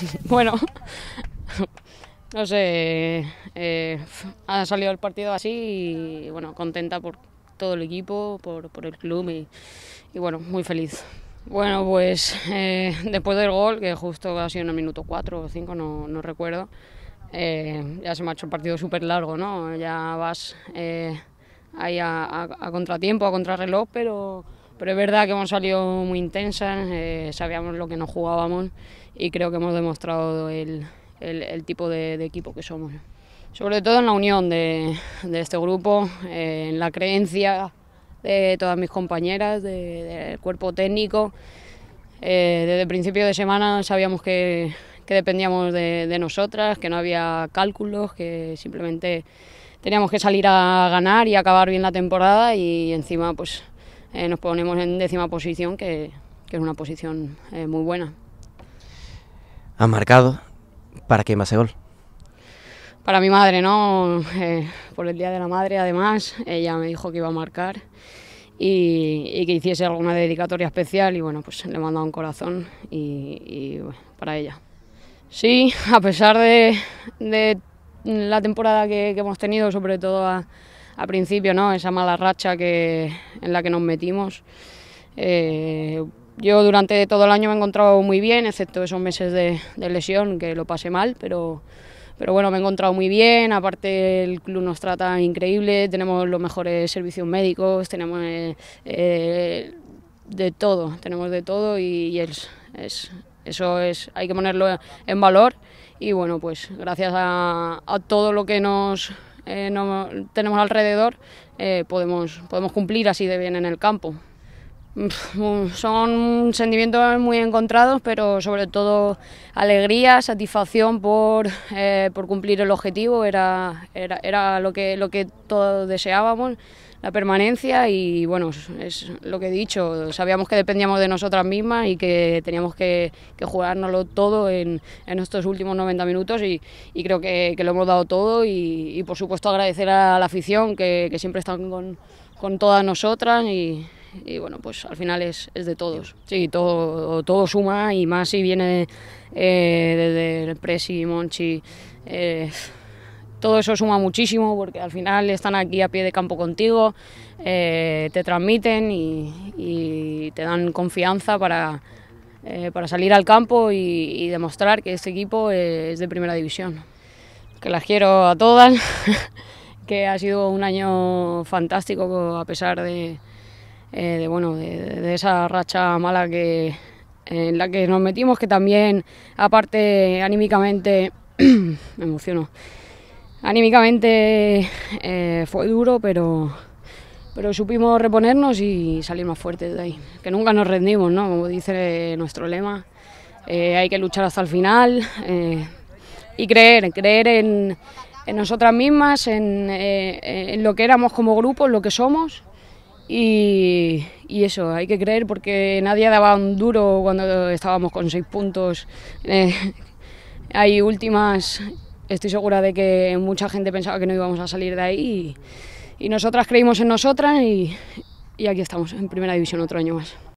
bueno, no sé, eh, ha salido el partido así y bueno, contenta por todo el equipo, por, el club y, bueno, muy feliz. Bueno, pues eh, después del gol, que justo ha sido en el minuto 4 o 5, no, recuerdo, eh, ya se me ha hecho un partido súper largo, ¿no? Ya vas ahí a, a, contratiempo, a contrarreloj, pero pero es verdad que hemos salido muy intensas, eh, sabíamos lo que nos jugábamos y creo que hemos demostrado el, el, tipo de, equipo que somos. Sobre todo en la unión de, de este grupo, eh, en la creencia de todas mis compañeras, del cuerpo técnico. Eh, desde el principio de semana sabíamos que, que dependíamos de, nosotras, que no había cálculos, que simplemente teníamos que salir a ganar y acabar bien la temporada y encima pues eh, nos ponemos en décima posición, que, que es una posición eh, muy buena. ha marcado? ¿Para quién va ese gol? Para mi madre, ¿no? Eh, por el Día de la Madre, además, ella me dijo que iba a marcar y, que hiciese alguna dedicatoria especial y bueno, pues le he mandado un corazón y, para ella. Sí, a pesar de, la temporada que, que hemos tenido, sobre todo a, a principio, ¿no? Esa mala racha que, en la que nos metimos. Eh, yo durante todo el año me he encontrado muy bien, excepto esos meses de, lesión que lo pasé mal, pero, pero bueno, me he encontrado muy bien. Aparte, el club nos trata increíble, tenemos los mejores servicios médicos, tenemos eh, eh, de todo, tenemos de todo y, es, eso es, hay que ponerlo en valor. Y bueno, pues gracias a todo lo que nos eh, no, tenemos alrededor, eh, podemos, podemos cumplir así de bien en el campo. Son sentimientos muy encontrados, pero sobre todo alegría, satisfacción por, eh, por cumplir el objetivo, era, era, era, lo, que, lo que todos deseábamos, la permanencia y bueno, es lo que he dicho, sabíamos que dependíamos de nosotras mismas y que teníamos que, que jugárnoslo todo en, en, estos últimos 90 minutos y, creo que, lo hemos dado todo y, por supuesto agradecer a la afición que, siempre están con, con todas nosotras y y bueno, pues al final es, de todos. Sí, todo, todo suma y más si viene eh, desde el Presi, Monchi, eh, todo eso suma muchísimo porque al final están aquí a pie de campo contigo, eh, te transmiten y, te dan confianza para, para salir al campo y, y, demostrar que este equipo es de primera división. Que las quiero a todas, que ha sido un año fantástico a pesar de eh, de, bueno, de, esa racha mala que, en la que nos metimos, que también, aparte, anímicamente, me emociono, anímicamente eh, fue duro, pero, pero supimos reponernos y salir más fuertes de ahí. Que nunca nos rendimos, ¿no? Como dice nuestro lema, eh, hay que luchar hasta el final y creer, creer en, nosotras mismas, en, en lo que éramos como grupo, en lo que somos y, eso, hay que creer porque nadie daba un duro cuando estábamos con seis puntos. Eh, hay últimas, estoy segura de que mucha gente pensaba que no íbamos a salir de ahí y, nosotras creímos en nosotras y aquí estamos, en primera división otro año más.